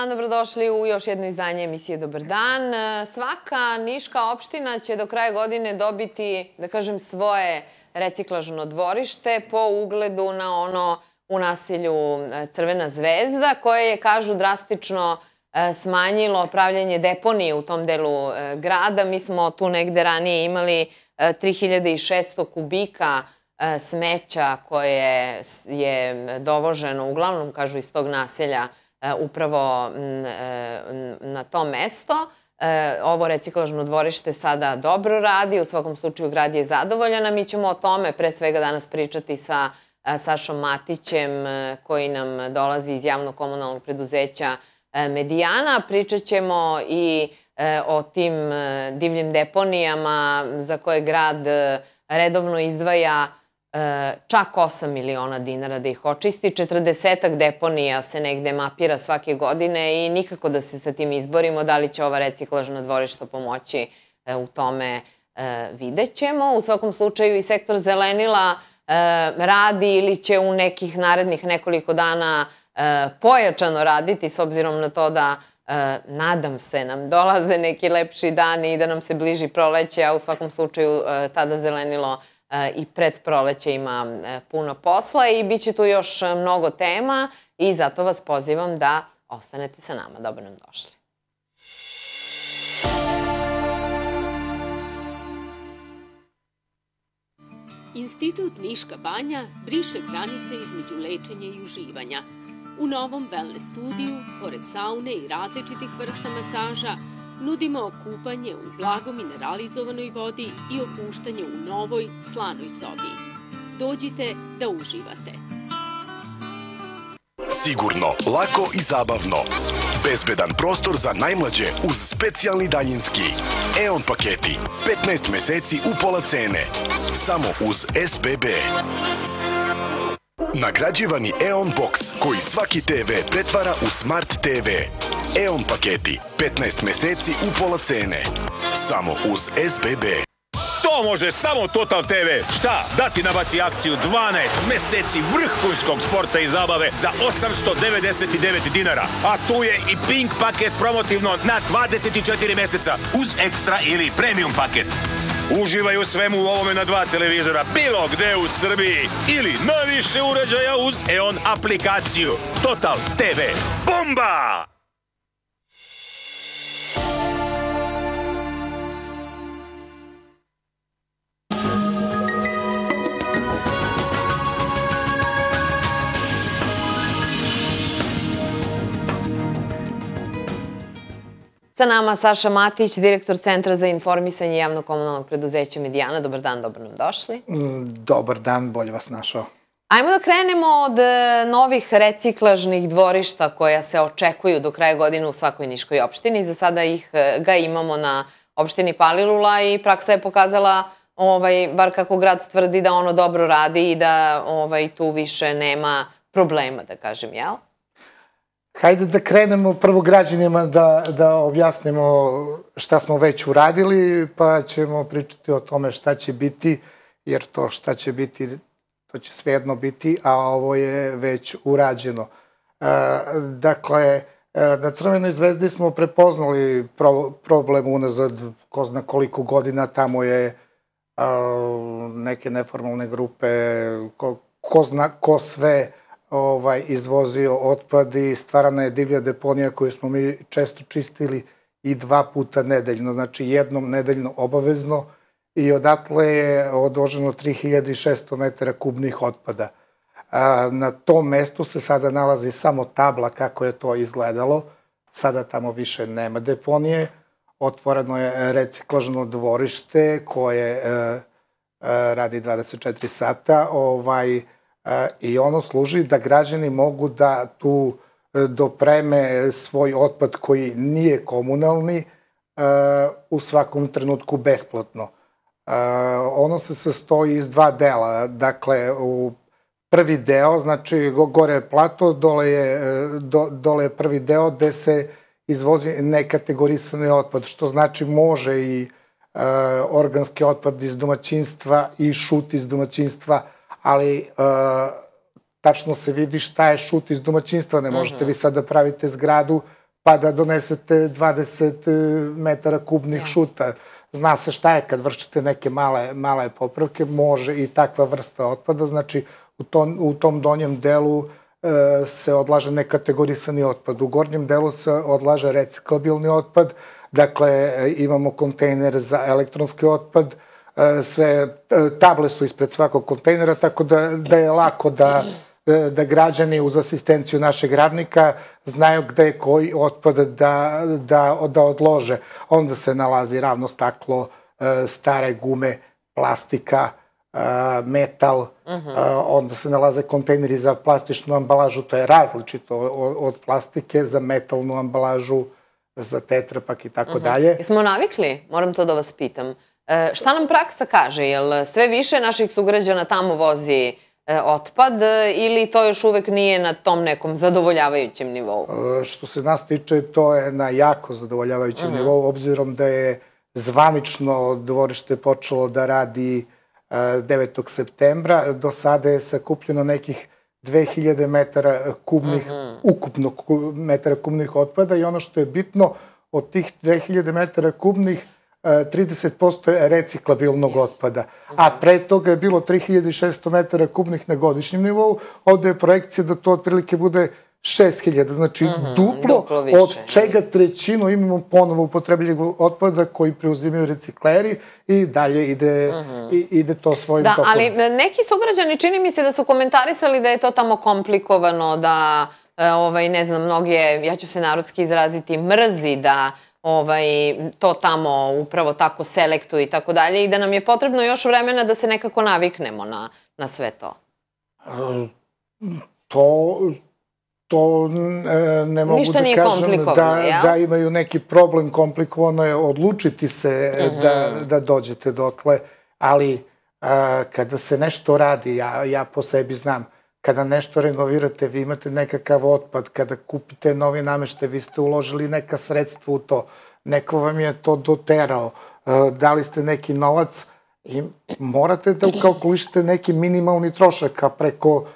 dan, dobrodošli u još jedno izdanje emisije Dobar dan. E, svaka niška opština će do kraja godine dobiti, da kažem, svoje reciklažno dvorište po ugledu na ono u nasilju e, Crvena zvezda, koje je, kažu, drastično e, smanjilo pravljanje deponije u tom delu grada. Mi smo tu negde ranije imali 3600 kubika smeća koje je dovoženo, uglavnom, kažu, iz tog naselja Crvena E, upravo e, na to mesto. E, ovo reciklažno dvorište sada dobro radi, u svakom slučaju grad je zadovoljena. Mi ćemo o tome pre svega danas pričati sa Sašom Matićem koji nam dolazi iz javno-komunalnog preduzeća Medijana. Pričat ćemo i o tim divljim deponijama za koje grad redovno izdvaja Eh, čak 8 miliona dinara da ih očisti, 40 deponija se negde mapira svake godine i nikako da se sa tim izborimo, da li će ova reciklažna dvorišta pomoći eh, u tome eh, vidjet ćemo. U svakom slučaju i sektor zelenila radi ili će u nekih narednih nekoliko dana pojačano raditi s obzirom na to da nadam se nam dolaze neki lepši dani i da nam se bliži proleće, a u svakom slučaju tada zelenilo raditi i pred proleće ima e, puno posla i bit će tu još mnogo tema i zato vas pozivam da ostanete sa nama. Dobro nam došli. Institut Niška banja briše granice između lečenja i uživanja. U novom wellness studiju, pored saune i različitih vrsta masaža, Nudimo okupanje u blago mineralizovanoj vodi i opuštanje u novoj, slanoj sobi. Dođite da uživate. Sigurno, lako i zabavno. Bezbedan prostor za najmlađe uz specijalni daljinski. E.ON paketi. 15 meseci u pola cene. Samo uz SBB. Nagrađivani E.ON Box koji svaki TV pretvara u Smart TV. EON paketi. 15 meseci u pola cene. Samo uz SBB. To može samo Total TV. Šta? Dati nabaci akciju 12 meseci vrhunskog sporta i zabave za 899 dinara. A tu je i Pink paket promotivno na 24 meseca uz ekstra ili premium paket. Uživaj u svemu u ovome na dva televizora, bilo gde u Srbiji ili na više uređaja uz EON aplikaciju. Total TV. Bomba! Sa nama Saša Matić, direktor Centra za informisanje javno-komunalnog preduzeća Medijana. Dobar dan, dobro nam došli. E, dobar dan, bolje vas našao. Ajmo da krenemo od e, novih reciklažnih dvorišta koja se očekuju do kraja godine u svakoj niškoj opštini. Za sada ih e, ga imamo na opštini Palilula i praksa je pokazala ovaj, bar kako grad tvrdi da ono dobro radi i da ovaj, tu više nema problema, da kažem, jel? Hajde da krenemo prvo građanima da, da objasnimo šta smo već uradili, pa ćemo pričati o tome šta će biti, jer to šta će biti, to će svejedno biti, a ovo je već urađeno. E, dakle, e, na Crvenoj zvezdi smo prepoznali pro, problem unazad ko zna koliko godina, tamo je a, e, neke neformalne grupe, ko, ko zna ko sve ovaj, izvozio otpad i stvarana je divlja deponija koju smo mi često čistili i dva puta nedeljno, znači jednom nedeljno obavezno i odatle je odvoženo 3600 metara kubnih otpada. A, na tom mestu se sada nalazi samo tabla kako je to izgledalo, sada tamo više nema deponije, otvoreno je reciklažno dvorište koje e, e, radi 24 sata, ovaj, E, i ono služi da građani mogu da tu e, dopreme svoj otpad koji nije komunalni e, u svakom trenutku besplatno. Ono se sastoji iz dva dela. Dakle, u prvi deo, znači gore je plato, dole je, do, dole je prvi deo gde se izvozi nekategorisani otpad, što znači može i organski otpad iz domaćinstva i šut iz domaćinstva, ali uh, tačno se vidi šta je šut iz domaćinstva. Ne možete mhm. vi sad da pravite zgradu pa da donesete 20 e, metara kubnih yes. šuta. Zna se šta je kad vršite neke male, male popravke, može i takva vrsta otpada. Znači, u tom, u tom donjem delu e, se odlaže nekategorisani otpad. U gornjem delu se odlaže reciklabilni otpad, dakle imamo kontejner za elektronski otpad, E, sve e, table su ispred svakog kontejnera, tako da, da je lako da, e, da građani uz asistenciju našeg radnika znaju gde je koji otpad da, da, da odlože. Onda se nalazi ravno staklo, stare gume, plastika, metal, uh mhm. -huh. onda se nalaze kontejneri za plastičnu ambalažu, to je različito od plastike, za metalnu ambalažu, za tetrapak i tako mhm. dalje. Smo navikli, moram to da vas pitam. E, šta nam praksa kaže? Jel sve više naših sugrađana tamo vozi e, otpad e, ili to još uvek nije na tom nekom zadovoljavajućem nivou? što se nas tiče, to je na jako zadovoljavajućem mhm. nivou, obzirom da je zvanično dvorište počelo da radi 9. septembra. Do sada je sakupljeno nekih 2000 metara kubnih, mhm. ukupno metara kubnih otpada i ono što je bitno, od tih 2000 metara kubnih 30% reciklabilnog yes. otpada, a pre toga je bilo 3600 metara kubnih na godišnjem nivou, ovde je projekcija da to otprilike bude 6000, znači mhm, duplo, duplo više. od čega da. trećinu imamo ponovo upotrebljeg otpada koji preuzimaju recikleri i dalje ide, mhm. i, ide to svojim da, tokom. Da, ali e, neki sugrađani čini mi se da su komentarisali da je to tamo komplikovano, da e, ovaj, ne znam, mnoge, ja ću se narodski izraziti, mrzi da ovaj, to tamo upravo tako selektuju i tako dalje i da nam je potrebno još vremena da se nekako naviknemo na, na sve to? E, to, to e, ne mogu Ništa da kažem da, ja? da imaju neki problem, komplikovano je odlučiti se uh e, mhm. -huh. da, da dođete dotle, ali a, kada se nešto radi, ja, ja po sebi znam, kada nešto renovirate, vi imate nekakav otpad, kada kupite novi namešte, vi ste uložili neka sredstva u to, neko vam je to doterao, e, dali ste neki novac i morate da ukalkulišete neki minimalni trošak, a preko e,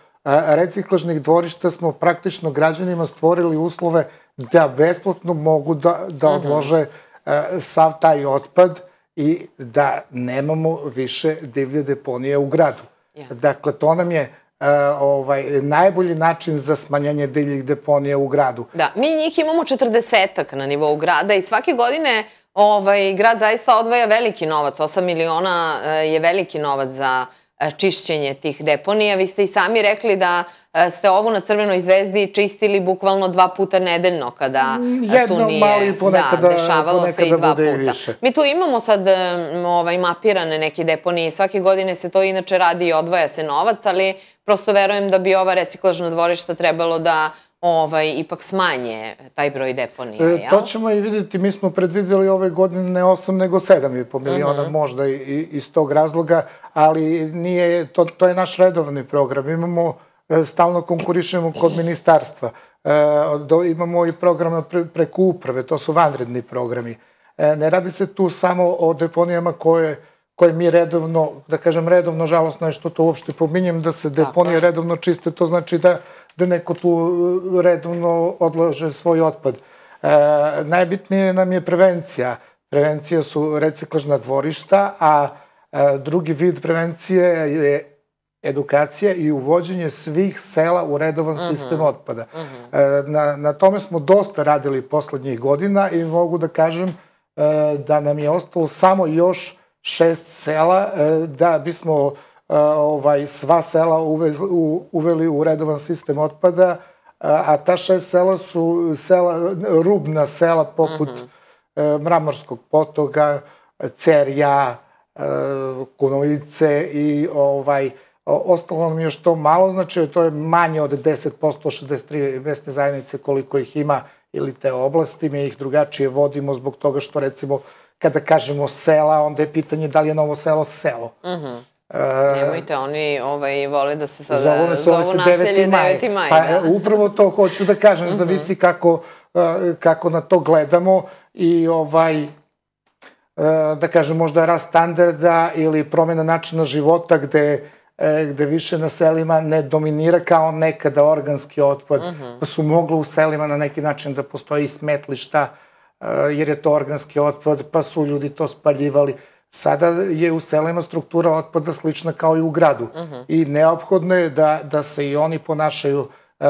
reciklažnih dvorišta smo praktično građanima stvorili uslove da besplatno mogu da, da mhm. odlože e, sav taj otpad i da nemamo više divlje deponije u gradu. Dakle, to nam je E, ovaj, najbolji način za smanjanje divljih deponija u gradu. Da, mi njih imamo četrdesetak na nivou grada i svake godine ovaj, grad zaista odvaja veliki novac. 8 miliona e, je veliki novac za e, čišćenje tih deponija. Vi ste i sami rekli da ste ovu na Crvenoj zvezdi čistili bukvalno dva puta nedeljno kada Jedno, tu mm, nije da, ponekada, da, dešavalo ponekada se i dva puta. Više. Mi tu imamo sad ovaj, mapirane neke deponije i svake godine se to inače radi i odvaja se novac, ali prosto verujem da bi ova reciklažna dvorišta trebalo da ovaj, ipak smanje taj broj deponija, e, jel? E, to ćemo i vidjeti, mi smo predvidjeli ove godine ne 8 nego 7,5 miliona uh mhm. -huh. možda i, iz tog razloga, ali nije, to, to je naš redovni program, imamo e, stalno konkurišemo kod ministarstva, e, do, imamo i programa pre, preko uprave, to su vanredni programi. E, ne radi se tu samo o deponijama koje koje mi redovno, da kažem redovno, žalostno je što to uopšte pominjem, da se deponije Tako. redovno čiste, to znači da, da neko tu uh, redovno odlaže svoj otpad. E, najbitnije nam je prevencija. Prevencija su reciklažna dvorišta, a e, drugi vid prevencije je edukacija i uvođenje svih sela u redovan uh mhm. -huh. sistem otpada. Uh mhm. -huh. e, na, na tome smo dosta radili poslednjih godina i mogu da kažem e, da nam je ostalo samo još šest sela e, da bismo e, ovaj sva sela uveli u redovan sistem otpada, e, a ta šest sela su sela, rubna sela poput uh mhm. -huh. Mramorskog potoga, Cerja, Kunovice i ovaj ostalo nam još to malo, znači to je manje od 10%, 63 mesne zajednice koliko ih ima ili te oblasti, mi ih drugačije vodimo zbog toga što recimo uh, kada kažemo sela, onda je pitanje da li je novo selo selo. Mhm. -hmm. Nemojte, oni ovaj, vole da se sada zovu, zovu se naselje 9. maj. 9. maj pa, da. E, upravo to hoću da kažem, mm -hmm. zavisi kako, e, kako na to gledamo i ovaj, da kažem, možda rast standarda ili promena načina života gde, gde više na selima ne dominira kao nekada organski otpad, mm -hmm. pa su mogli u selima na neki način da postoji smetlišta Eh, jer je to organski otpad, pa su ljudi to spaljivali. Sada je u selima struktura otpada slična kao i u gradu. Uh mhm. -huh. I neophodno je da, da se i oni ponašaju eh,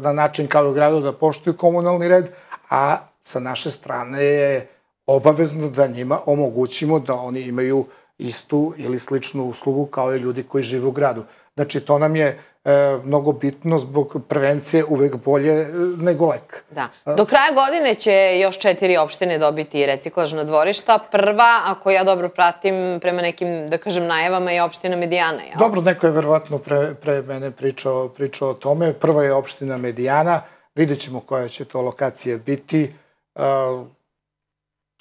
na način kao i u gradu, da poštuju komunalni red, a sa naše strane je obavezno da njima omogućimo da oni imaju istu ili sličnu uslugu kao i ljudi koji žive u gradu. Znači, to nam je e, mnogo bitno zbog prevencije uvek bolje e, nego lek. Da. Do kraja godine će još četiri opštine dobiti reciklažna dvorišta. Prva, ako ja dobro pratim, prema nekim, da kažem, najavama je opština Medijana. Jel? Dobro, neko je verovatno pre, pre mene pričao, pričao o tome. Prva je opština Medijana. Vidjet ćemo koja će to lokacija biti. E,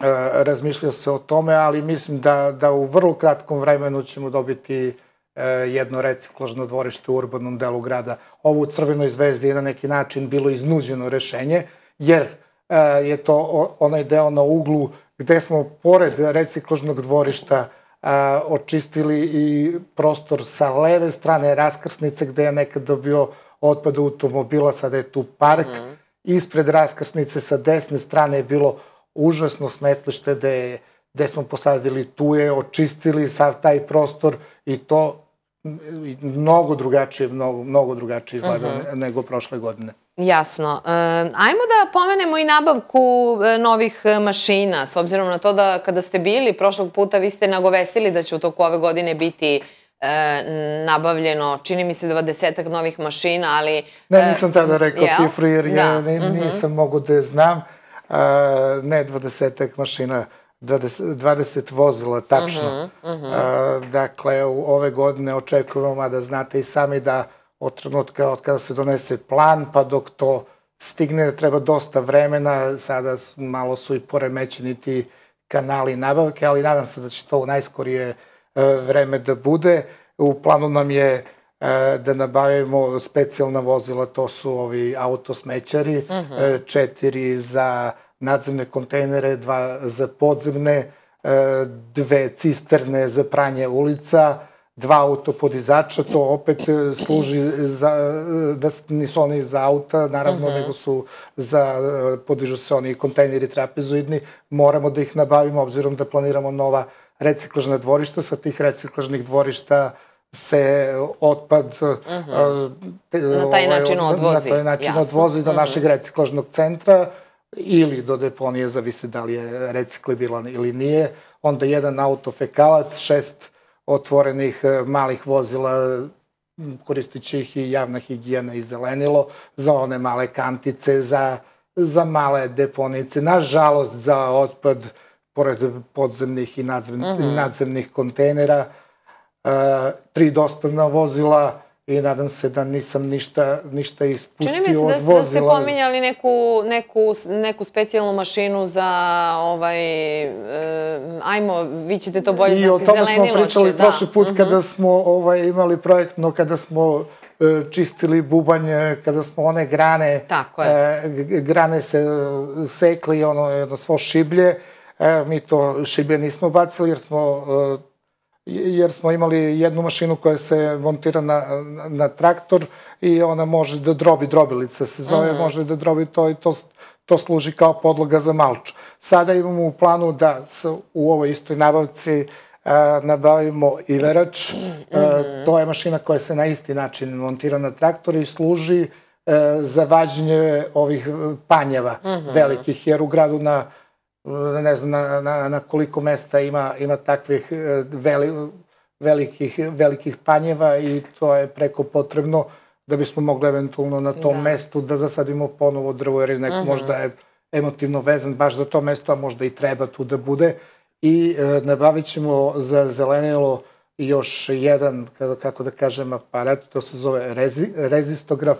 e razmišlja se o tome, ali mislim da, da u vrlo kratkom vremenu ćemo dobiti E, jedno reciklažno dvorište u urbanom delu grada. Ovo u Crvenoj zvezdi je na neki način bilo iznuđeno rešenje, jer e, je to onaj deo na uglu gde smo pored reciklažnog dvorišta e, očistili i prostor sa leve strane raskrsnice gde je nekad dobio otpad automobila, sada je tu park. Mm. Ispred raskrsnice sa desne strane je bilo užasno smetlište gde, je, gde smo posadili tuje, očistili sav taj prostor i to mnogo drugačije, mnogo, mnogo drugačije izgleda uh mhm. -huh. nego prošle godine. Jasno. E, ajmo da pomenemo i nabavku e, novih mašina, s obzirom na to da kada ste bili prošlog puta, vi ste nagovestili da će u toku ove godine biti e, nabavljeno, čini mi se, dvadesetak novih mašina, ali... Ne, e, nisam tada rekao jel? cifru, jer da. ja mhm. nisam uh -huh. da je znam. E, ne dvadesetak mašina, 20, 20 vozila tačno. Uh -huh, uh -huh. Dakle, u ove godine očekujemo, a da znate i sami da od trenutka od kada se donese plan, pa dok to stigne treba dosta vremena, sada malo su i poremećeni ti kanali nabavke, ali nadam se da će to u najskorije e, vreme da bude. U planu nam je e, da nabavimo specijalna vozila, to su ovi autosmećari, uh mhm. -huh. E, četiri za nadzemne kontejnere, dva za podzemne, e, dve cisterne za pranje ulica, dva autopodizača, to opet e, služi za, e, da nisu oni za auta, naravno, uh mhm. -huh. nego su za, podižu se oni kontejneri trapezoidni, moramo da ih nabavimo, obzirom da planiramo nova reciklažna dvorišta, sa tih reciklažnih dvorišta se otpad uh mhm. -huh. te, na taj ovaj, način odvozi, na taj način odvozi do uh mhm. -huh. našeg reciklažnog centra, ili do deponije, zavisi da li je reciklibilan ili nije, onda jedan autofekalac, šest otvorenih eh, malih vozila, će ih i javna higijena i zelenilo, za one male kantice, za, za male deponice, nažalost za otpad, pored podzemnih i nadzemnih, mm -hmm. nadzemnih kontejnera, eh, tri dostavna vozila, i nadam se da nisam ništa, ništa ispustio od vozila. Čini mi se da, ste da pominjali neku, neku, neku specijalnu mašinu za ovaj, e, ajmo, vi ćete to bolje I znati, zelenilo I o tome smo pričali da. prošli put -huh. Mhm. kada smo ovaj, imali projektno, kada smo e, čistili bubanje, kada smo one grane, Tako je. E, grane se sekli, ono, jedno svo šiblje, mi to šiblje nismo bacili jer smo jer smo imali jednu mašinu koja se montira na, na traktor i ona može da drobi, drobilica se zove, mm -hmm. može da drobi to i to, to služi kao podloga za malč. Sada imamo u planu da se u ovoj istoj nabavci a, e, nabavimo i verač. E, mm -hmm. a, to je mašina koja se na isti način montira na traktor i služi a, e, za vađenje ovih panjeva mm -hmm. velikih, jer u gradu na ne znam na, na, na koliko mesta ima, ima takvih e, veli, velikih, velikih panjeva i to je preko potrebno da bismo mogli eventualno na tom da. mestu da zasadimo ponovo drvo, jer je neko uh mhm. -huh. možda je emotivno vezan baš za to mesto, a možda i treba tu da bude. I e, nabavit ćemo za zelenilo još jedan, kako da kažem, aparat, to se zove rezi, rezistograf,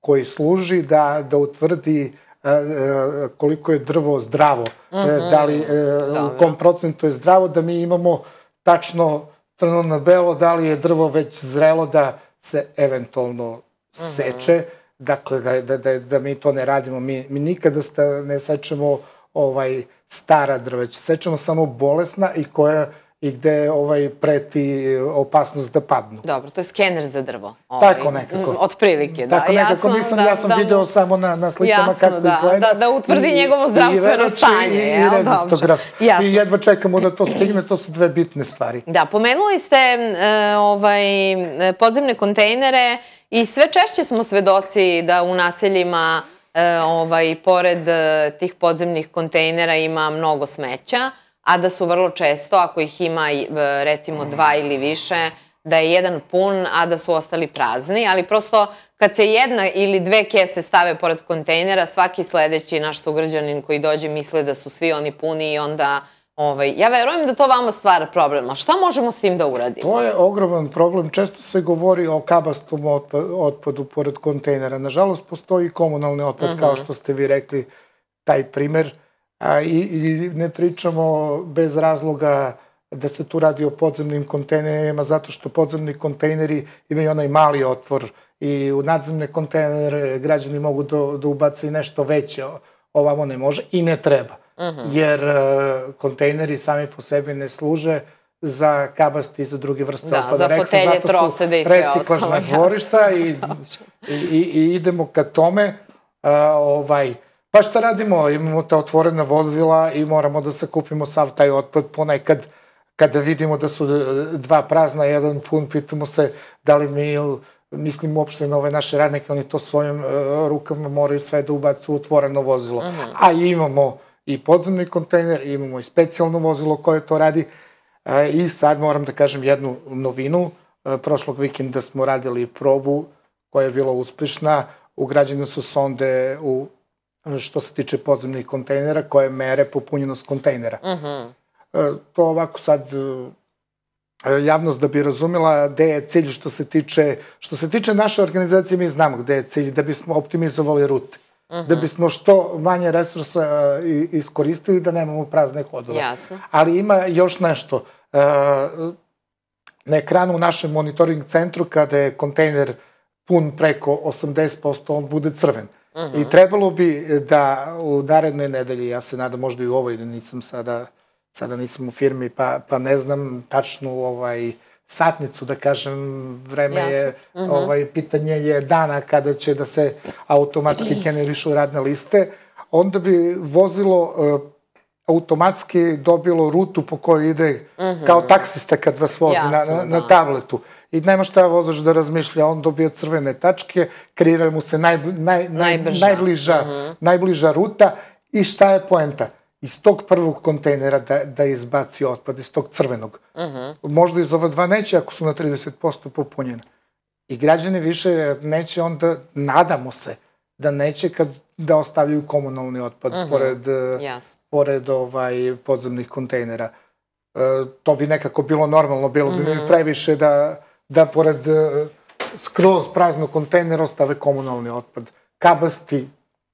koji služi da, da utvrdi E, e, koliko je drvo zdravo, mm -hmm. da li, da, u kom procentu je zdravo, da mi imamo tačno crno na belo, da li je drvo već zrelo da se eventualno mhm. seče, mm -hmm. dakle, da, da, da, da mi to ne radimo, mi, mi nikada sta, ne sečemo ovaj, stara drveća, sečemo samo bolesna i koja i gde ovaj, preti opasnost da padnu. Dobro, to je skener za drvo. Ovaj, tako nekako. Mm, Od prilike, da. Tako nekako, jasno, nisam, da, ja sam da, video samo na, na slikama jasno, kako da, izgleda. Da, da utvrdi njegovo zdravstveno i stanje. I, i rezistograf. Jasno. I jedva čekamo da to stigne, to su dve bitne stvari. Da, pomenuli ste e, ovaj, e, podzemne kontejnere i sve češće smo svedoci da u naseljima e, ovaj, pored tih podzemnih kontejnera ima mnogo smeća a da su vrlo često, ako ih ima recimo dva ili više, da je jedan pun, a da su ostali prazni, ali prosto kad se jedna ili dve kese stave pored kontejnera, svaki sledeći naš sugrađanin koji dođe misle da su svi oni puni i onda Ovaj, ja verujem da to vama stvara problema. Šta možemo s tim da uradimo? To je ogroman problem. Često se govori o kabastom otpadu pored kontejnera. Nažalost, postoji komunalni otpad, uh mhm. -huh. kao što ste vi rekli, taj primer. Uh, a, i, i ne pričamo bez razloga da se tu radi o podzemnim kontejnerima, zato što podzemni kontejneri imaju onaj mali otvor i u nadzemne kontejnere građani mogu da, da ubace i nešto veće, ovamo ne može i ne treba. Uh mhm. -huh. Jer e, kontejneri sami po sebi ne služe za kabasti i za druge vrste da, opada reksa. Da, za fotelje, trosede i sve ostalo. Reciklažna dvorišta i, i, i idemo ka tome. Uh, ovaj, Pa šta radimo? Imamo ta otvorena vozila i moramo da sakupimo sav taj otpad ponekad kada vidimo da su e, dva prazna, jedan pun, pitamo se da li mi mislimo uopšte na ove naše radnike, oni to svojim uh, rukama moraju sve da ubacu u otvoreno vozilo. Aha. Mhm. A imamo i podzemni kontejner, imamo i specijalno vozilo koje to radi. E, I sad moram da kažem jednu novinu. prošlog vikenda smo radili probu koja je bila uspešna. Ugrađene su sonde u što se tiče podzemnih kontejnera, koje mere popunjenost kontejnera. Uh mhm. -huh. E, to ovako sad e, javnost da bi razumela gde je cilj što se tiče što se tiče naše organizacije mi znamo gde je cilj da bismo optimizovali rute uh mhm. -huh. da bismo što manje resursa uh, iskoristili da nemamo prazne hodove Jasno. ali ima još nešto uh, na ekranu u našem monitoring centru kada je kontejner pun preko 80% on bude crven -huh. I trebalo bi e, da u narednoj nedelji, ja se nadam možda i u ovoj, nisam sada, sada nisam u firmi, pa, pa ne znam tačnu ovaj, satnicu, da kažem, vreme Jasne. je, uh -huh. ovaj, pitanje je dana kada će da se automatski generišu radne liste, onda bi vozilo e, automatski dobilo rutu po kojoj ide uh -huh. kao taksista kad vas vozi na, na, da. na tabletu i nema šta vozač da razmišlja, on dobija crvene tačke, kreira mu se naj, naj, naj, najbliža, mm -hmm. najbliža ruta i šta je poenta? iz tog prvog kontejnera da, da izbaci otpad, iz tog crvenog. Mm -hmm. Možda iz ova dva neće ako su na 30% popunjene. I građani više neće onda, nadamo se, da neće kad, da ostavljaju komunalni otpad mm -hmm. pored, yes. pored ovaj, podzemnih kontejnera. E, to bi nekako bilo normalno, bilo mm -hmm. bi mi mhm. previše da da pored e, skroz praznog kontejnera ostave komunalni otpad. Kabasti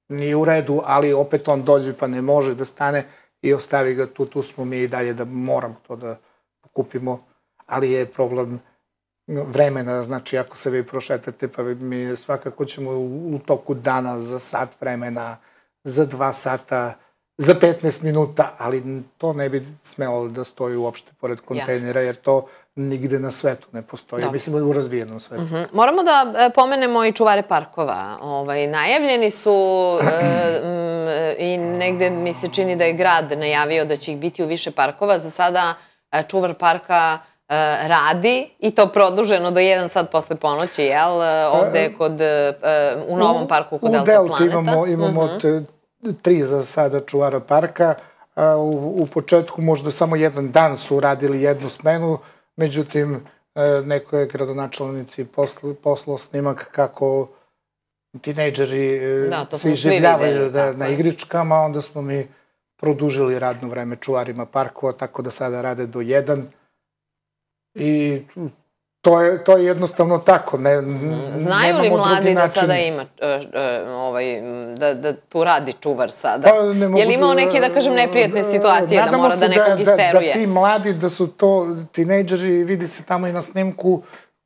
nije u redu, ali opet on dođe pa ne može da stane i ostavi ga tu, tu smo mi i dalje da moramo to da kupimo, ali je problem vremena, znači ako se vi prošetate, pa mi svakako ćemo u toku dana za sat vremena, za dva sata, za 15 minuta, ali to ne bi smelo da stoji uopšte pored kontejnera, jer to nigde na svetu ne postoji, Dobre. Da. mislim u razvijenom svetu. Uh mhm. -huh. Moramo da e, pomenemo i čuvare parkova. Ovaj, najavljeni su e, mm, i negde mi se čini da je grad najavio da će ih biti u više parkova. Za sada e, čuvar parka radi i to produženo do 1 sat posle ponoći, jel? Ovde kod, u novom parku kod Delta Planeta. imamo, imamo uh mhm. -huh. tri za sada čuvara parka. U, u početku možda samo jedan dan su radili jednu smenu, međutim, e, neko je gradonačelnici poslu, snimak kako tinejdžeri e, da, se da, na igričkama, onda smo mi produžili radno vreme čuvarima parkova, tako da sada rade do 1. I to je, to je jednostavno tako. Ne, Znaju li mladi da sada ima, e, e, ovaj, da, da tu radi čuvar sada? Pa, ne mogu, je li imao da- neke, da kažem, neprijatne da, situacije da mora da nekog da, isteruje? Da, da ti mladi, da su to tinejdžeri, vidi se tamo i na snimku, uh,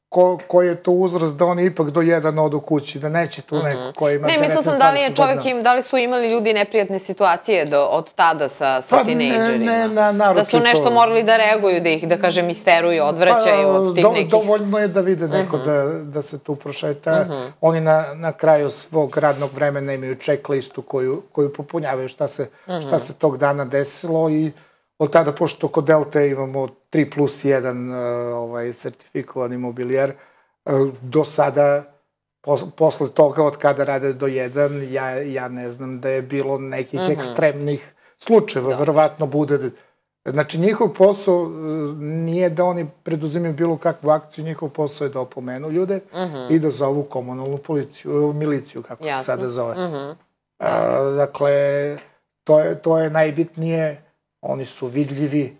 ko, koji je to uzrast da oni ipak do jedan odu kući, da neće tu mm -hmm. neko mhm. koji ima... Ne, mislila sam da li je čovek im, da li su imali ljudi neprijatne situacije do, od tada sa, sa pa, tinejdžerima. Ne, ne, na, Da su nešto to... morali da reaguju, da ih, da kažem, isteruju, odvraćaju pa, od tih do, nekih... Dovoljno je da vide neko mm -hmm. da, da se tu prošeta. Mm -hmm. Oni na, na kraju svog radnog vremena imaju checklistu koju, koju popunjavaju šta se, mm -hmm. šta mhm. se tog dana desilo i Od tada, pošto kod Delta imamo 3 plus 1 e, ovaj, mobilijer, uh, do sada, pos, posle toga, od kada rade do 1, ja, ja ne znam da je bilo nekih uh mhm. -huh. ekstremnih slučajeva. Da. Verovatno bude... Da, znači, njihov posao e, nije da oni preduzimaju bilo kakvu akciju, njihov posao je da opomenu ljude uh mhm. -huh. i da zovu komunalnu policiju, miliciju, kako Jasno. se sada zove. Uh -huh. uh, dakle, to je, to je najbitnije oni su vidljivi.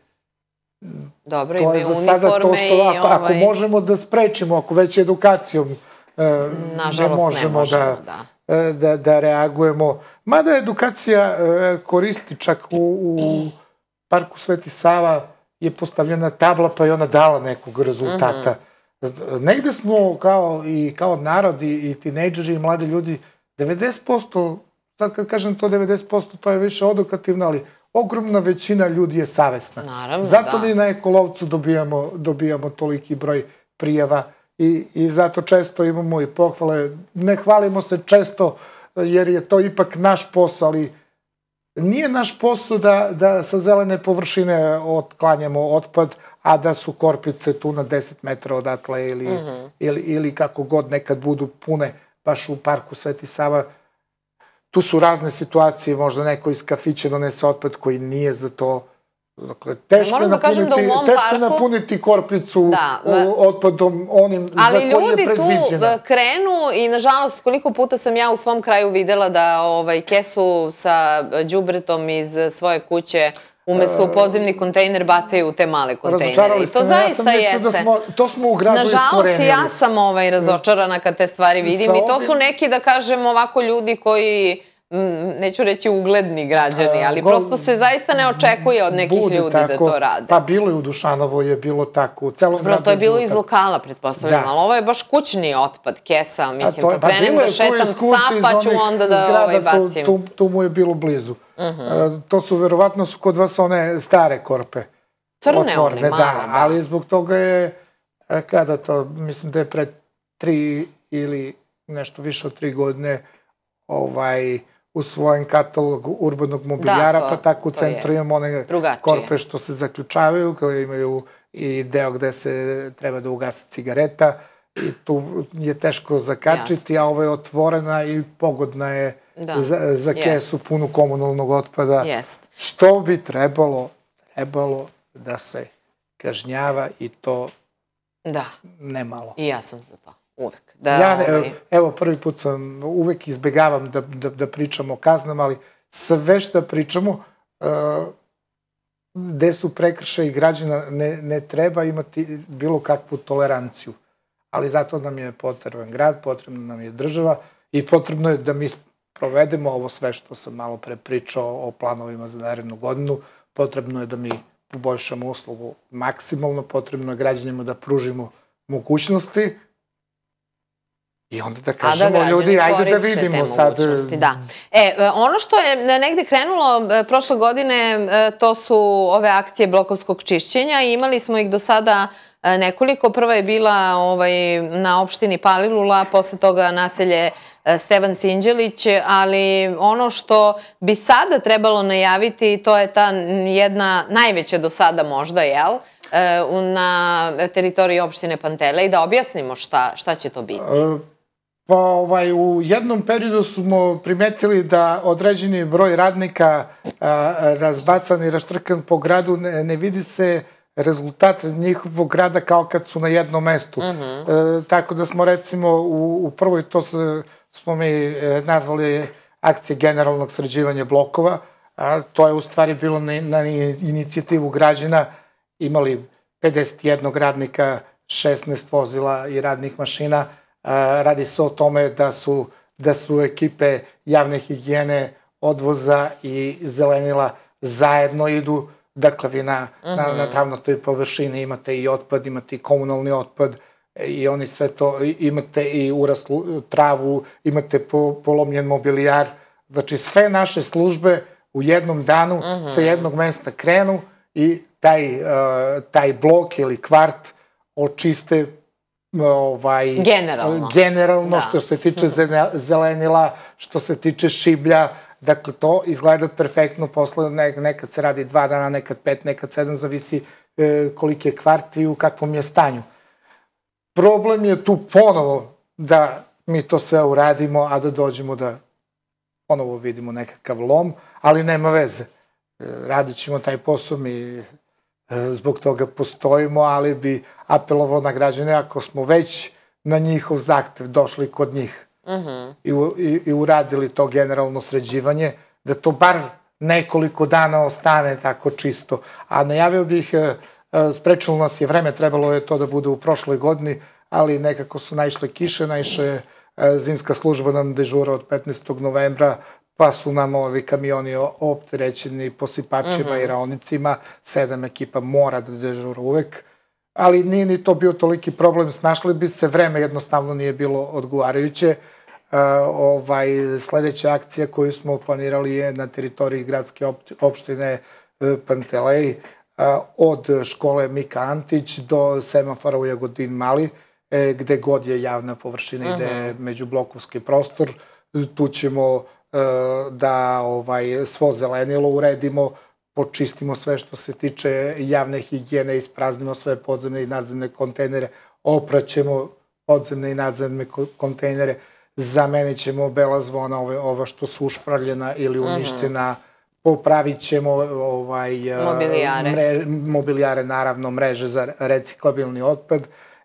Dobro, to je za sada to što, ako, ovaj... ako možemo da sprečimo, ako već edukacijom e, Nažalost, ne možemo, ne možemo da, da. E, da, da reagujemo. Mada edukacija e, koristi čak u, u parku Sveti Sava je postavljena tabla pa je ona dala nekog rezultata. Mm -hmm. Negde smo kao, i, kao narod i, i tinejdžeri i mladi ljudi 90%, sad kad kažem to 90%, to je više odokativno, ali ogromna većina ljudi je savesna. Naravno, zato da. mi na ekolovcu dobijamo, dobijamo toliki broj prijava i, i zato često imamo i pohvale. Ne hvalimo se često jer je to ipak naš posao, ali nije naš posao da, da sa zelene površine otklanjamo otpad, a da su korpice tu na 10 metara odatle ili, mm -hmm. ili, ili kako god nekad budu pune baš u parku Sveti Sava tu su razne situacije, možda neko iz kafića donese otpad koji nije za to Dakle, teško, je da napuniti, da teško parku, napuniti korpicu da, o, otpadom onim za koji je predviđena. Ali ljudi tu e, krenu i nažalost koliko puta sam ja u svom kraju videla da ovaj, kesu sa đubretom iz svoje kuće Umesto u podzemni kontejner bacaju u te male kontejnere. I to zaista ja da jeste. Da smo, to smo u gradu Nažalost, ja sam ovaj razočarana kad te stvari vidim i to su neki, da kažem, ovako ljudi koji Mm, neću reći ugledni građani, ali prosto se zaista ne očekuje od nekih ljudi da to rade. Pa bilo je u Dušanovo, je bilo tako. U celom Dobro, to je bilo iz lokala, pretpostavljam, da. ali ovo je baš kućni otpad, kesa, mislim, kad pa krenem da šetam psa, pa ću onda da ovaj bacim. To, mu je bilo blizu. Mhm. E, to su, verovatno, su kod vas one stare korpe. Crne one, da, malo. Da, ali zbog toga je, e, kada to, mislim da je pre tri ili nešto više od tri godine, ovaj, u svojem katalogu urbanog mobiljara, da, to, pa tako u centru imamo one drugačije. korpe što se zaključavaju, koje imaju i deo gde se treba da ugasi cigareta i tu je teško zakačiti, Jasne. a ovo je otvorena i pogodna je da. za, za kesu yes. punu komunalnog otpada. Yes. Što bi trebalo, trebalo da se kažnjava i to da. ne malo. I ja sam za to. Uvek. Da, ja, ovaj... evo, prvi put sam, uvek izbegavam da, da, da pričam o kaznama, ali sve što pričamo, uh, gde su i građana, ne, ne treba imati bilo kakvu toleranciju. Ali zato nam je potreban grad, potrebna nam je država i potrebno je da mi provedemo ovo sve što sam malo pre pričao o planovima za narednu godinu. Potrebno je da mi poboljšamo uslugu maksimalno, potrebno je građanima da pružimo mogućnosti, I onda da, da kažemo, da, ljudi, ajde da vidimo sad. Da. E, e, ono što je negde krenulo e, prošle godine, e, to su ove akcije blokovskog čišćenja i imali smo ih do sada nekoliko. Prva je bila ovaj, na opštini Palilula, posle toga naselje Stevan Sinđelić, ali ono što bi sada trebalo najaviti, to je ta jedna najveća do sada možda, jel? na teritoriji opštine Pantele i da objasnimo šta, šta će to biti. A... Pa, ovaj, u jednom periodu smo primetili da određeni broj radnika a, razbacan i raštrkan po gradu ne, ne vidi se rezultat njihovog rada kao kad su na jednom mestu. Uh mhm. -huh. e, tako da smo recimo u, u prvoj, to se, smo mi e, nazvali akcije generalnog sređivanja blokova, a to je u stvari bilo na, na inicijativu građana, imali 51 radnika, 16 vozila i radnih mašina, E, radi se o tome da su, da su ekipe javne higijene, odvoza i zelenila zajedno idu, dakle vi na, na, na mhm. travnatoj površini imate i otpad, imate i komunalni otpad, e, i oni sve to, imate i uraslu travu, imate po, polomljen mobilijar, znači sve naše službe u jednom danu uh mhm. -huh. sa jednog mesta krenu i taj, uh, taj blok ili kvart očiste ovaj, generalno, generalno da. što se tiče zelenila, što se tiče šiblja, dakle to izgleda perfektno posle, nekad se radi dva dana, nekad pet, nekad sedam, zavisi e, koliki je kvart i u kakvom je stanju. Problem je tu ponovo da mi to sve uradimo, a da dođemo da ponovo vidimo nekakav lom, ali nema veze. E, radit ćemo taj posao, mi e, zbog toga postojimo, ali bi apelovao na građane ako smo već na njihov zahtev došli kod njih uh -huh. I, i, i uradili to generalno sređivanje, da to bar nekoliko dana ostane tako čisto. A najavio bih, e, e, sprečilo nas je vreme, trebalo je to da bude u prošloj godini, ali nekako su naišle kiše, naiše e, zimska služba nam dežura od 15. novembra, pa su nam ovi kamioni opterećeni posipačima uh -huh. i raonicima, sedam ekipa mora da dežura uvek, ali nije ni to bio toliki problem, snašli bi se, vreme jednostavno nije bilo odgovarajuće. E, ovaj, sledeća akcija koju smo planirali je na teritoriji gradske op opštine e, Pantelej, e, od škole Mika Antić do semafora u Jagodin Mali, e, gde god je javna površina i gde je međublokovski prostor, tu ćemo e, da ovaj, svo zelenilo uredimo, počistimo sve što se tiče javne higijene, ispraznimo sve podzemne i nadzemne kontejnere, opraćemo podzemne i nadzemne kontejnere, zamenit ćemo bela zvona, ove, ova što su ušfrljena ili mhm. uništena, mm -hmm. popravit ćemo ovaj, mobilijare. Mre, mobilijare, naravno, mreže za reciklabilni otpad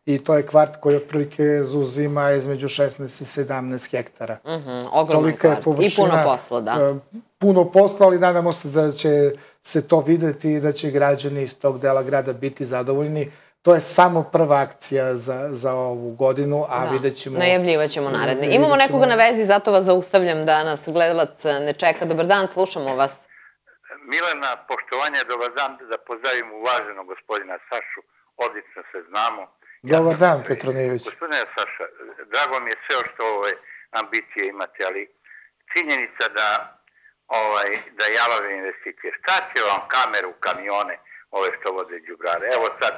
i to je kvart koji otprilike zauzima između 16 i 17 hektara. Mm -hmm, ogroman kvart. Je površina, I puno posla, da. E, puno posla, ali nadamo se da će se to videti i da će građani iz tog dela grada biti zadovoljni. To je samo prva akcija za, za ovu godinu, a da. vidjet ćemo... Najavljivat ćemo naredne. Imamo ćemo... nekoga na vezi, zato vas zaustavljam danas. Gledalac ne čeka. Dobar dan, slušamo vas. Milena, poštovanje, dobar dan, da pozdravim uvaženo gospodina Sašu. Odlično se znamo. Dobar dan, ja, Petronijević. Gospodine Saša, drago mi je sve što ove ovaj, ambicije imate, ali činjenica da ovaj, da jalove investicije. Šta će vam kameru, kamione, ove što vode džubrare? Evo sad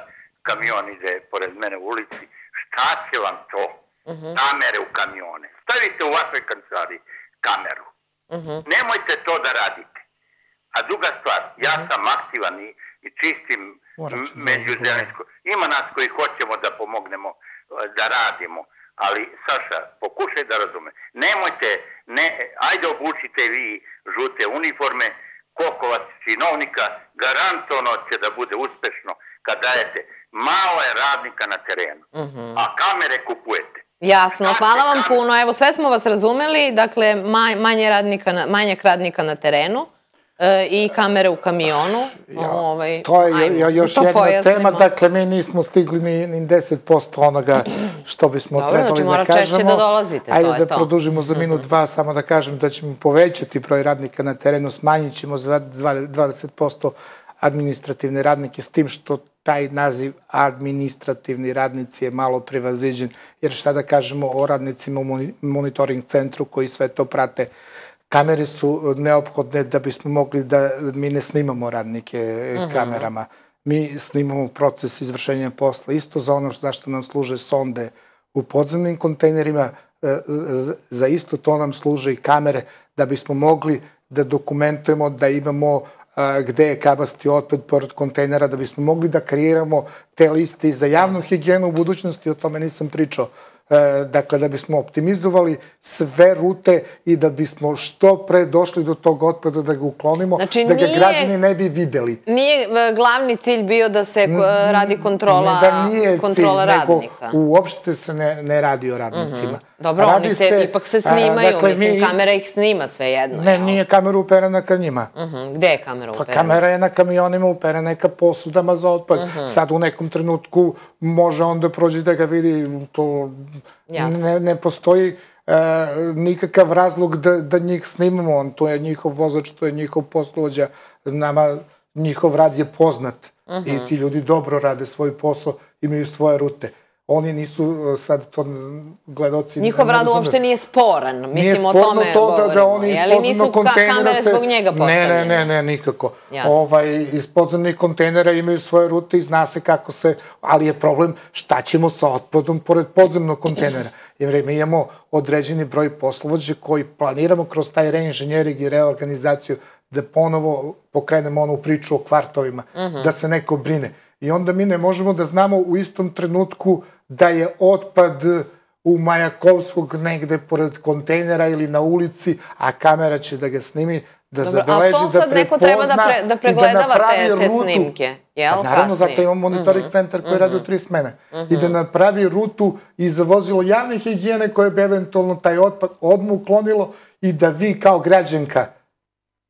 kamion ide pored mene u ulici. Šta će vam to? Uh mhm. -huh. Kamere u kamione. Stavite u vašoj kancelari kameru. Uh mhm. -huh. Nemojte to da radite. A druga stvar, ja uh mhm. -huh. sam aktivan i, i čistim međuzelensko. Ima nas koji hoćemo da pomognemo, e, da radimo. Ali, Saša, pokušaj da razume. Nemojte, ne, ajde obučite vi žute uniforme, kokovac činovnika, garantovno će da bude uspešno kad dajete malo je radnika na terenu, mhm. a kamere kupujete. Jasno, hvala vam puno. Evo, sve smo vas razumeli, dakle, manje, radnika manje radnika na terenu. E, i kamere u kamionu. Ovaj, to je ja, još jedna tema, dakle mi nismo stigli ni, ni 10% onoga što bismo trebali znači da, da kažemo. Dobro, znači mora češće da dolazite, Ajde to da produžimo za mhm. minut, dva, samo da kažem da ćemo povećati broj radnika na terenu, smanjit ćemo za 20% administrativne radnike s tim što taj naziv administrativni radnici je malo prevaziđen, jer šta da kažemo o radnicima u monitoring centru koji sve to prate. Kamere su e, neophodne da bismo mogli da mi ne snimamo radnike uh e, mhm. -huh. kamerama. Mi snimamo proces izvršenja posla. Isto za ono zašto nam služe sonde u podzemnim kontejnerima, e, za isto to nam služe i kamere da bismo mogli da dokumentujemo da imamo gde je kabasti otpad pored kontejnera, da bismo mogli da kreiramo te liste i za javnu higijenu u budućnosti, o tome nisam pričao E, dakle da bismo optimizovali sve rute i da bismo što pre došli do tog otpada da ga uklonimo, znači, da ga nije, građani ne bi videli. Nije e, glavni cilj bio da se e, radi kontrola, da nije kontrola cilj, radnika. Nego, uopšte se ne, ne radi o mhm. radnicima. Uh -huh. Dobro, radi oni se, se, ipak se snimaju, a, dakle, mislim, mi, kamera ih snima sve jedno. Ne, jel? nije kamera uperena ka njima. Uh mhm, -huh. Gde je kamera pa uperena? Pa kamera je na kamionima uperena, neka posudama za otpad. Uh mhm. -huh. Sad u nekom trenutku može on da prođe da ga vidi, to ne, ne postoji e, nikakav razlog da, da njih snimamo, on to je njihov vozač, to je njihov poslovođa, nama njihov rad je poznat uh -huh. i mhm. ti ljudi dobro rade svoj posao, imaju svoje rute oni nisu e, sad to gledoci... Njihov rad uopšte nije sporan, mislim nije o tome to govorimo. da, da oni iz podzemnog kontejnera se... zbog njega postavljene? Ne, ne, ne, ne nikako. Jasno. Ovaj, iz podzemnih kontejnera imaju svoje rute i zna se kako se... Ali je problem šta ćemo sa otpadom pored podzemnog kontejnera. Jer mi imamo određeni broj poslovođe koji planiramo kroz taj reinženjering i reorganizaciju da ponovo pokrenemo onu priču o kvartovima, mm -hmm. da se neko brine. I onda mi ne možemo da znamo u istom trenutku uh, da je otpad u Majakovskog negde pored kontejnera ili na ulici, a kamera će da ga snimi, da Dobro, zabeleži, da prepozna da neko treba da, pre, da pregledava i da te, te rutu. snimke. Pa jel, pa, naravno, kasnije. zato imamo monitoring mm -hmm. centar koji mm -hmm. radi u tri smene. Mm -hmm. I da mhm. napravi rutu i vozilo javne higijene koje bi eventualno taj otpad odmu uklonilo i da vi kao građanka,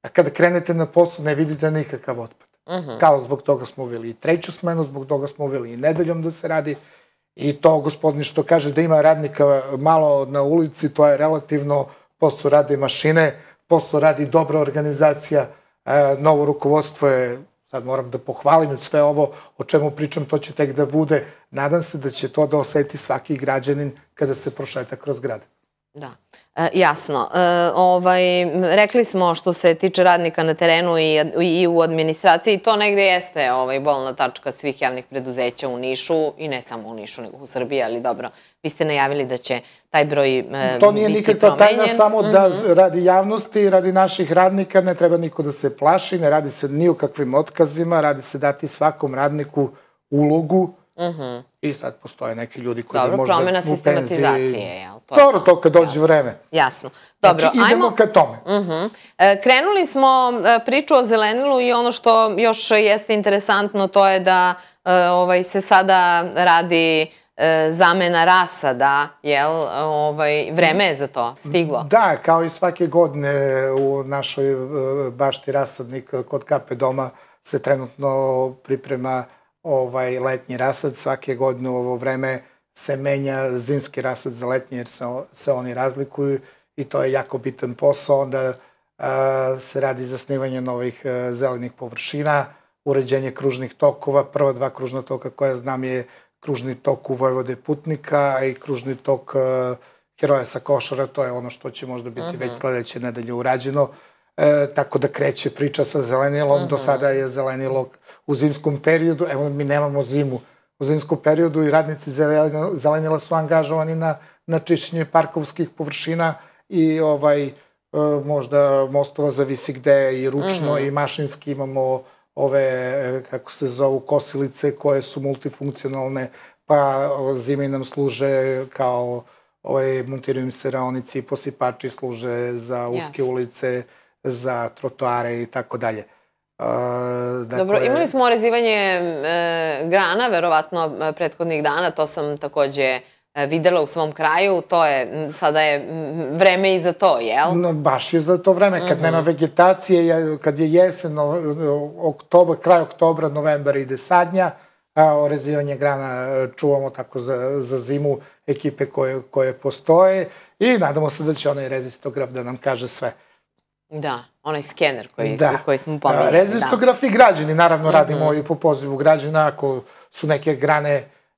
a kada krenete na posao, ne vidite nikakav otpad. Mm -hmm. Kao zbog toga smo uveli i treću smenu, zbog toga smo uveli i nedeljom da se radi. Mm i to gospodin što kaže da ima radnika malo na ulici, to je relativno posao rade mašine, posao radi dobra organizacija, e, novo rukovodstvo je, sad moram da pohvalim sve ovo o čemu pričam, to će tek da bude. Nadam se da će to da oseti svaki građanin kada se prošeta kroz grad. Da. E, jasno. E, ovaj, rekli smo što se tiče radnika na terenu i, i u administraciji, to negde jeste ovaj, bolna tačka svih javnih preduzeća u Nišu i ne samo u Nišu, nego u Srbiji, ali dobro, vi ste najavili da će taj broj e, biti promenjen. To nije nikakva tajna, samo mm -hmm. da mhm. radi javnosti, radi naših radnika, ne treba niko da se plaši, ne radi se ni o kakvim otkazima, radi se dati svakom radniku ulogu I sad postoje neki ljudi koji Dobro, možda promena sistematizacije, jel? To Dobro, to kad dođe vreme. Jasno. Znači, Dobro, znači, idemo ajmo... ka tome. Mhm. E, krenuli smo e, priču o zelenilu i ono što još jeste interesantno to je da e, ovaj, se sada radi zamena rasada, jel, ovaj, vreme je za to stiglo. Da, kao i svake godine u našoj bašti rasadnik kod kape doma se trenutno priprema ovaj letnji rasad. Svake godine u ovo vreme se menja zimski rasad za letnji jer se, se oni razlikuju i to je jako bitan posao. Onda a, eh, se radi zasnivanje novih a, eh, zelenih površina, uređenje kružnih tokova. Prva dva kružna toka koja znam je kružni tok u Vojvode Putnika i kružni tok a, eh, Heroja sa košara. To je ono što će možda biti uh mhm. -huh. već sledeće nedelje urađeno. E, tako da kreće priča sa zelenilom. Uh -huh. Do mhm. sada je zelenilog u zimskom periodu, evo mi nemamo zimu, u zimskom periodu i radnici zelenjela su angažovani na, na čišćenje parkovskih površina i ovaj, e, možda mostova zavisi gde i ručno mm -hmm. i mašinski imamo ove, e, kako se zovu, kosilice koje su multifunkcionalne, pa zimi nam služe kao ovaj, montiraju im se raonici, posipači služe za uske yes. ulice, za trotoare i tako dalje. Dakle... Dobro, imali smo orezivanje e, grana, verovatno e, prethodnih dana, to sam takođe e, videla u svom kraju, to je, sada je vreme i za to, jel? No, baš je za to vreme, kad mm -hmm. nema vegetacije, kad je jesen, no, oktober, kraj oktobra, novembar ide sadnja, a orezivanje grana čuvamo tako za, za zimu ekipe koje, koje postoje i nadamo se da će onaj rezistograf da nam kaže sve. Da, onaj skener koji, da. koji smo pomenuli. Da, rezistografi da. građani, naravno, radimo mm -hmm. i po pozivu građana, ako su neke grane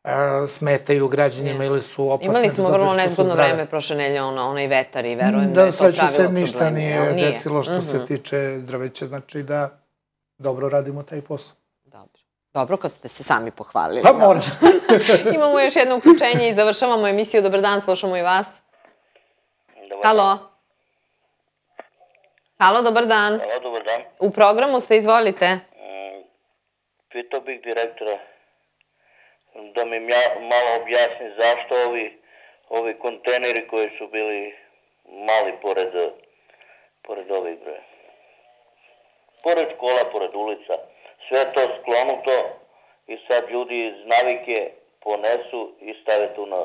e, smetaju građanima yes. ili su opasne. Imali smo vrlo nezgodno vreme prošle nelje, ono, onaj vetar i verujem mm, da, da je to pravilo problem. Da, sreću se ništa nije, nije desilo što mm -hmm. se mhm. tiče drveća, znači da dobro radimo taj posao. Dobro. Dobro, kad ste se sami pohvalili. Pa moram. Imamo još jedno uključenje i završavamo emisiju. Dobar dan, slušamo i vas. Dobar Halo. Halo, dobar dan. Halo, dobar dan. U programu ste, izvolite. Mm, pitao bih direktora da mi malo objasni zašto ovi, ovi kontejneri koji su bili mali pored, pored ovih broja. Pored škola, pored ulica. Sve to sklonuto i sad ljudi iz navike ponesu i stave tu na...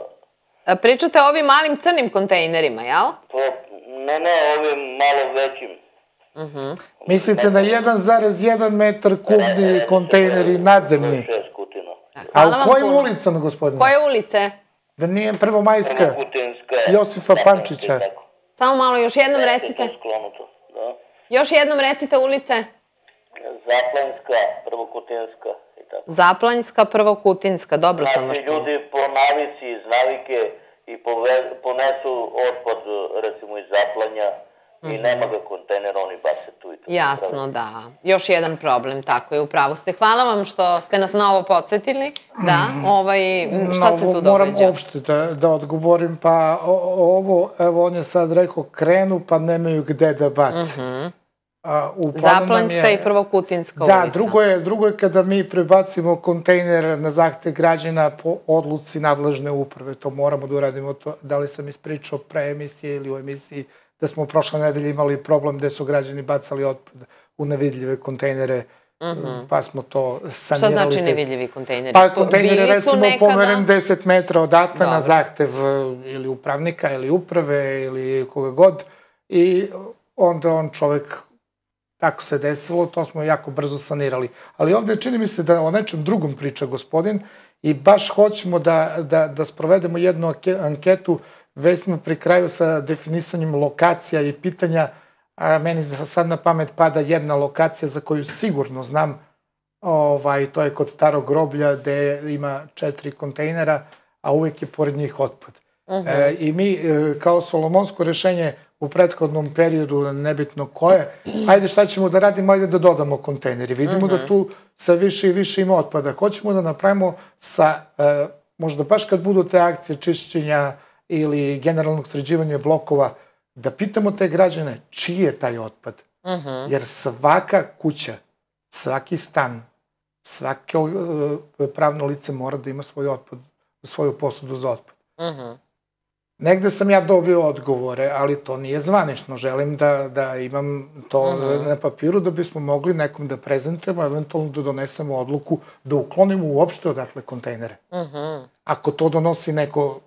A e, pričate o ovim malim crnim kontejnerima, jel? To, ne, ne, ovim malo većim. Mhm. Mislite na 1,1 metar kubni kontejneri nadzemni? A u kojim ulicama, gospodine? Koje ulice? Da nije Prvomajska, Josifa Pančića. Samo malo, još jednom recite. Da. Još jednom recite ulice. Zaplanjska, Prvokutinska. I tako. Zaplanjska, Prvokutinska, dobro sam znači, vaš čuo. ljudi po navici, iz navike i ponesu otpad, recimo iz Zaplanja, -hmm. I mhm. nema ga kontener, oni bace tu i tu. Jasno, da. Još jedan problem, tako je, upravo ste. Hvala vam što ste nas na ovo podsjetili. Da, mhm. ovaj, šta se tu događa? Moram uopšte da, da odgovorim, pa ovo, evo on je sad rekao, krenu pa nemaju gde da bace. Mm -hmm. A, u Zaplanska je, i Prvokutinska da, ulica. Da, drugo je, drugo je kada mi prebacimo kontejner na zahte građana po odluci nadležne uprave. To moramo da uradimo. To, da li sam ispričao pre emisije ili u emisiji uh, da smo u prošle nedelje imali problem gde su građani bacali otpad u nevidljive kontejnere Uh mhm. -huh. pa smo to sanirali. Šta znači nevidljivi kontejneri? Pa kontejneri Bili recimo nekada... pomeren 10 metra odatle na zahtev eh, ili upravnika ili uprave ili koga god i onda on čovek tako se desilo, to smo jako brzo sanirali. Ali ovde čini mi se da o nečem drugom priča gospodin i baš hoćemo da, da, da sprovedemo jednu anketu Već smo pri kraju sa definisanjem lokacija i pitanja. A meni da sad na pamet pada jedna lokacija za koju sigurno znam. Ovaj, to je kod starog groblja gde ima četiri kontejnera, a uvek je pored njih otpad. Uh mhm. -huh. e, I mi e, kao solomonsko rešenje u prethodnom periodu, nebitno koje, ajde šta ćemo da radimo, ajde da dodamo kontejneri. Vidimo uh -huh. da mhm. tu sa više i više ima otpada. Hoćemo da napravimo sa, e, možda baš kad budu te akcije čišćenja, ili generalnog sređivanja blokova, da pitamo te građane čiji je taj otpad. Uh mhm. -huh. Jer svaka kuća, svaki stan, svake uh, pravno lice mora da ima svoj otpad, svoju posudu za otpad. Uh mhm. -huh. Negde sam ja dobio odgovore, ali to nije zvanično. Želim da, da imam to uh mhm. -huh. na papiru da bismo mogli nekom da prezentujemo, eventualno da donesemo odluku da uklonimo uopšte odatle kontejnere. Uh -huh. Ako to donosi neko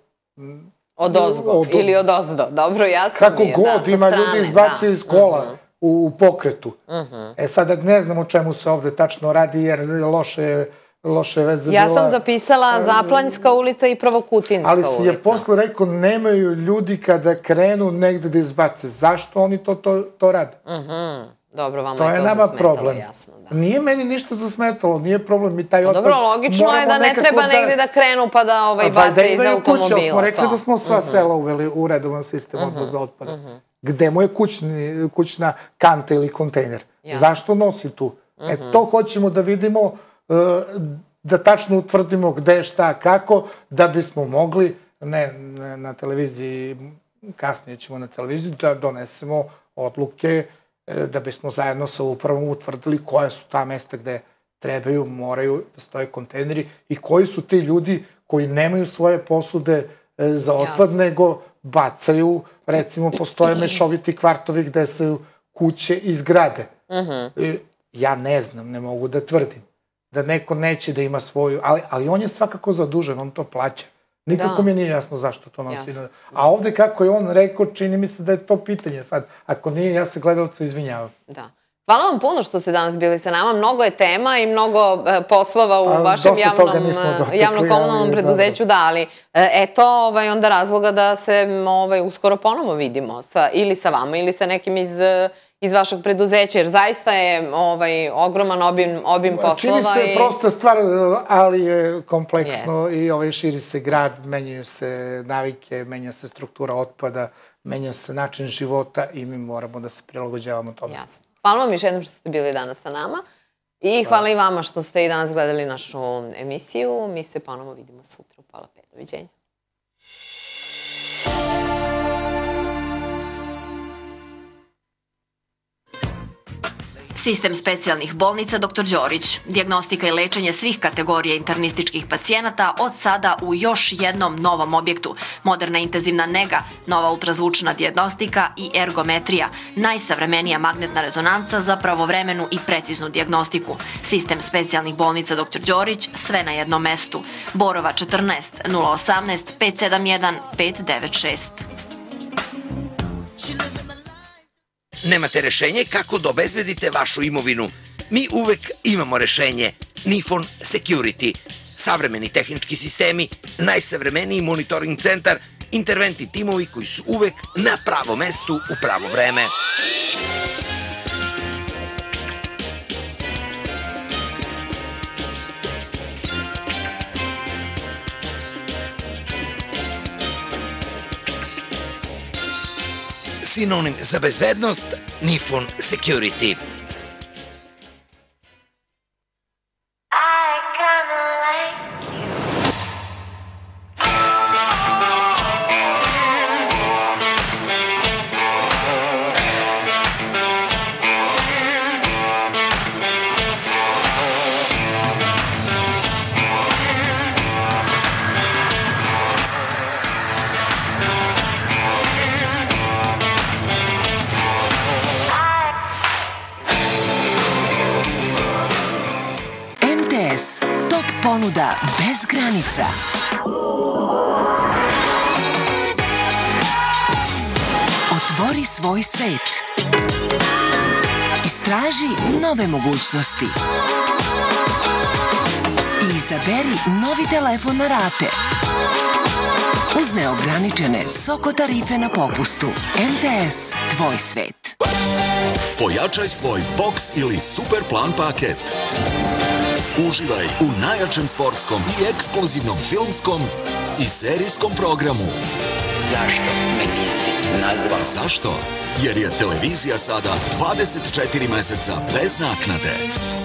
Od ozgo od, ili od ozdo, dobro, jasno Kako mi je, god, da, ima strane, ljudi izbacuju da. iz kola uh mhm. -huh. u, u pokretu. Uh mhm. -huh. E sad ne znam o čemu se ovde tačno radi, jer loše loše veze ja bila... Ja sam zapisala e, Zaplanjska ulica i Prvokutinska ulica. Ali si je ulica. posle rekao, nemaju ljudi kada krenu negde da izbace. Zašto oni to, to, to rade? Mhm. Uh -huh. Dobro, vama to je, to nama zasmetalo, problem. jasno. Da. Nije meni ništa zasmetalo, nije problem i taj pa otpad. Dobro, logično je da ne treba da, negde da krenu pa da ovaj, bace iz automobila. Kuća, smo rekli to. da smo sva uh mhm. -huh. sela uveli u redovan sistem uh mhm, -huh. odvoza mhm. otpada. Uh -huh. Gde mu je kućni, kućna kanta ili kontejner? Jasno. Zašto nosi tu? Uh -huh. E, to hoćemo da vidimo, e, da tačno utvrdimo gde, šta, kako, da bismo mogli, ne, ne na televiziji, kasnije ćemo na televiziji, da donesemo odluke uh, E, da bismo zajedno sa upravom utvrdili koja su ta mesta gde trebaju, moraju da stoje kontejneri i koji su ti ljudi koji nemaju svoje posude e, za otpad, Jasne. nego bacaju, recimo postoje mešoviti kvartovi gde se kuće i zgrade. Uh mhm. -huh. E, ja ne znam, ne mogu da tvrdim da neko neće da ima svoju, ali, ali on je svakako zadužen, on to plaća. Nikako da. mi nije jasno zašto to nosi. Jasno. A ovde kako je on rekao, čini mi se da je to pitanje sad. Ako nije, ja se gledalcu izvinjavam. Da. Hvala vam puno što ste danas bili sa nama. Mnogo je tema i mnogo e, poslova u A, pa, vašem javnom, e, javnom komunalnom da, da. preduzeću, da, ali eto e, ovaj, onda razloga da se ovaj, uskoro ponovo vidimo sa, ili sa vama ili sa nekim iz iz vašeg preduzeća, jer zaista je ovaj, ogroman obim, obim poslova. Čini se i... prosta stvar, ali je kompleksno yes. i ovaj, širi se grad, menjaju se navike, menja se struktura otpada, menja se način života i mi moramo da se prilagođavamo tome. Jasno. Hvala vam još jednom što ste bili danas sa nama i hvala, hvala i vama što ste i danas gledali našu emisiju. Mi se ponovo vidimo sutra u pola pet. Doviđenja. Sistem specijalnih bolnica Dr. Đorić. Diagnostika i lečenje svih kategorija internističkih pacijenata od sada u još jednom novom objektu. Moderna intenzivna nega, nova ultrazvučna diagnostika i ergometrija. Najsavremenija magnetna rezonanca za pravovremenu i preciznu diagnostiku. Sistem specijalnih bolnica Dr. Đorić sve na jednom mestu. Borova 14 018 571 596. nemate rešenje kako da obezbedite vašu imovinu. Mi uvek imamo rešenje. Nifon Security. Savremeni tehnički sistemi, najsavremeniji monitoring centar, interventni timovi koji su uvek na pravo mestu u pravo vreme. sinonim za bezbednost Nifon Security. ponuda bez granica. Otvori svoj svet. Istraži nove mogućnosti. I izaberi novi telefon na rate. Uz neograničene soko tarife na popustu. MTS. Tvoj svet. Pojačaj svoj box ili super plan paket. Uživaj u najjačem sportskom i ekskluzivnom filmskom i serijskom programu. Zašto me nisi nazvao? Zašto? Jer je televizija sada 24 meseca bez naknade.